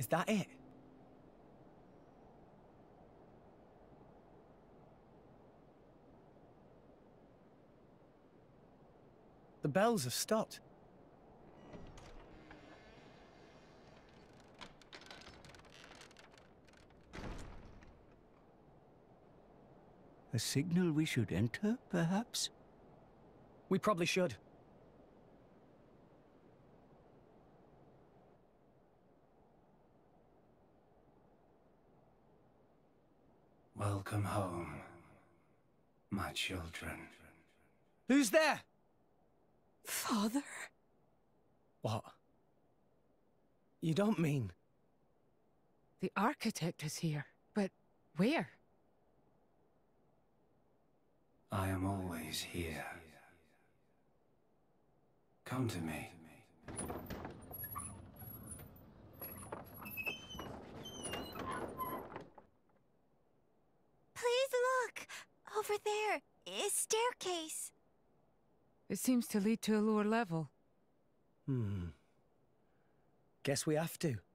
Is that it? The bells have stopped. A signal we should enter, perhaps? We probably should. Welcome home, my children. Who's there? Father? What? You don't mean... The architect is here, but where? I am always here. Come to me. look! Over there is staircase. It seems to lead to a lower level. Hmm. Guess we have to.